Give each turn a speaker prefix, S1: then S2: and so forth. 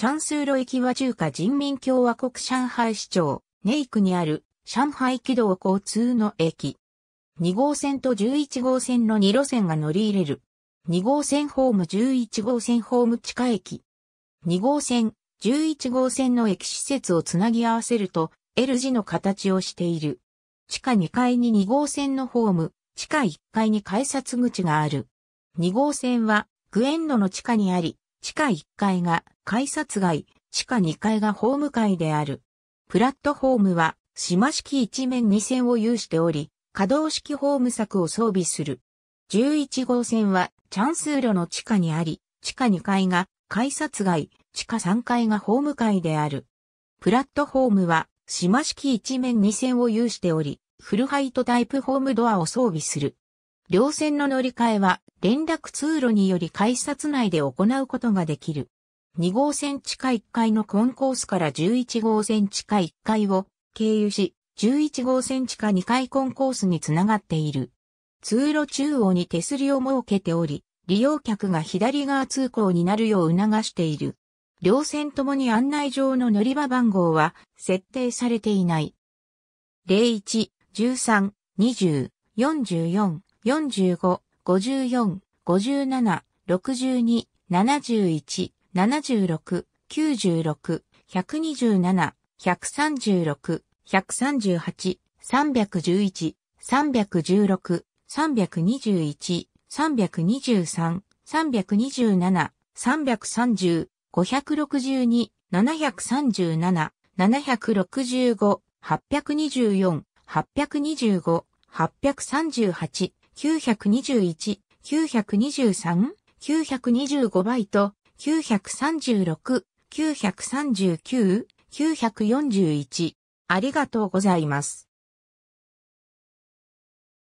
S1: チャンスー路駅は中華人民共和国上海市長、ネイクにある上海軌道交通の駅。2号線と11号線の2路線が乗り入れる。2号線ホーム11号線ホーム地下駅。2号線、11号線の駅施設をつなぎ合わせると L 字の形をしている。地下2階に2号線のホーム、地下1階に改札口がある。2号線はグエンドの地下にあり、地下1階が改札街、地下2階がホーム階である。プラットホームは島式一面2線を有しており、可動式ホーム柵を装備する。11号線はチャンス路の地下にあり、地下2階が改札街、地下3階がホーム階である。プラットホームは島式一面2線を有しており、フルハイトタイプホームドアを装備する。両線の乗り換えは連絡通路により改札内で行うことができる。2号線地下1階のコンコースから11号線地下1階を経由し、11号線地下2階コンコースにつながっている。通路中央に手すりを設けており、利用客が左側通行になるよう促している。両線ともに案内状の乗り場番号は設定されていない。01、13、20、44、45、54、57、62、71、76、96、127、136、138、311、316、321、323、327、330、562、737、765、824、825、838、921、923、925バイト、936、939、941。ありがとうございます。